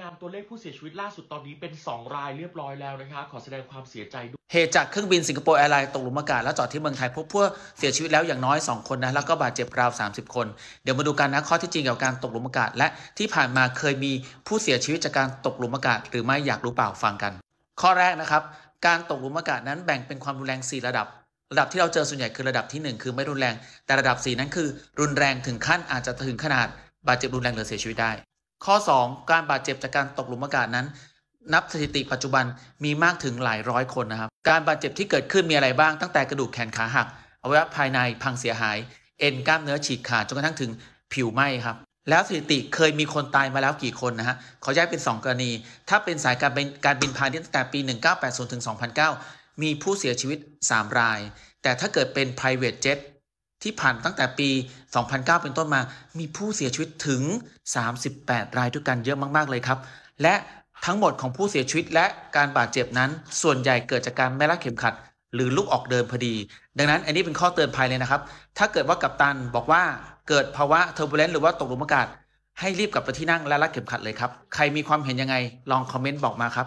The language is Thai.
งานตัวเลขผู้เสียชีวิตล่าสุดตอนนี้เป็น 2 รายเรียบร้อยแล้วนะครับ ขอแสดงความเสียใจด้วย เหตุจากเครื่องบินสิงคโปร์แอร์ไลน์ตกหลุมอากาศและจอดที่เมืองไทยพบผู้เสียชีวิตแล้วอย่างน้อย 2 คนนะ แล้วก็บาดเจ็บราว 30 คน เดี๋ยวมาดูกันนะข้อที่จริงเกี่ยวกับการตกหลุมอากาศ และที่ผ่านมาเคยมีผู้เสียชีวิตจากการตกหลุมอากาศ หรือไม่อยากรู้เปล่าฟังกัน ข้อแรกนะครับการตกหลุมอากาศนั้นแบ่งเป็นความรุนแรง4ระดับระดับที่เราเจอส่วนใหญ่คือระดับที่ 1 คือไม่รุนแรงแต่ระดับ 4 นั้น คือ รุนแรงถึงขั้นอาจจะถึงขนาดบาดเจ็บรุนแรงหรือเสียชีวิตได้ข้อ 2 การบาดเจ็บจากการตกหลุมอากาศนั้น นับสถิติปัจจุบันมีมากถึงหลายร้อยคนนะครับ การบาดเจ็บที่เกิดขึ้นมีอะไรบ้างตั้งแต่กระดูกแขนขาหักอวัยวะภายในพังเสียหาย เอ็นกล้ามเนื้อฉีกขาดจนกระทั่งถึงผิวไหม้ครับ แล้วสถิติเคยมีคนตายมาแล้วกี่คนนะฮะขอแยกเป็น 2 กรณี ถ้าเป็นสายการบินการบินพาณิชย์ตั้งแต่ปี 1980 ถึง 2009 มีผู้เสียชีวิต 3 ราย แต่ถ้าเกิดเป็น private jet ที่ผ่านตั้งแต่ปี 2009 เป็นต้นมา มีผู้เสียชีวิตถึง 38 รายด้วยกันเยอะมาก ๆ เลยครับ และทั้งหมดของผู้เสียชีวิตและการบาดเจ็บนั้น ส่วนใหญ่เกิดจากการแม่ลักเข็มขัด หรือลูกออกเดินพอดี ดังนั้นอันนี้เป็นข้อเตือนภัยเลยนะครับ ถ้าเกิดว่ากัปตัน บอกว่าเกิดภาวะเทอร์บูเลนต์หรือว่าตกหลุมอากาศ ให้รีบกลับไปที่นั่งและลักเข็มขัดเลยครับ ใครมีความเห็นยังไงลองคอมเมนต์บอกมาครับ